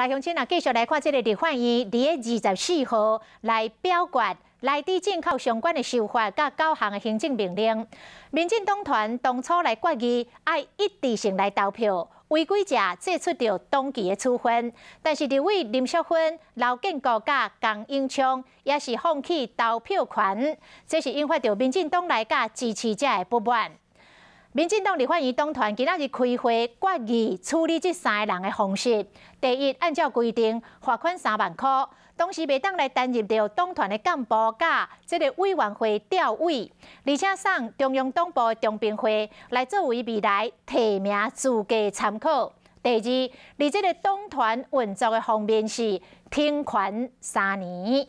来，乡亲啊，继续来看这个立法院伫二十四号来表决内地进口相关的修法甲交行的行政命令。民进党团当初来决议要一致性来投票，违规者作出着当期的处分。但是，两位林淑芬、刘建国甲江英昌也是放弃投票权，这是引发着民进党来甲支持者的不满。民进党立法院党团今仔日开会决议处理这三个人的方式。第一，按照规定罚款三万块，同时袂当来担任着党团的干部甲这个委员会调委，而且送中央党部的中评会来作为未来提名资格参考。第二，在这个党团运作的方面是停权三年。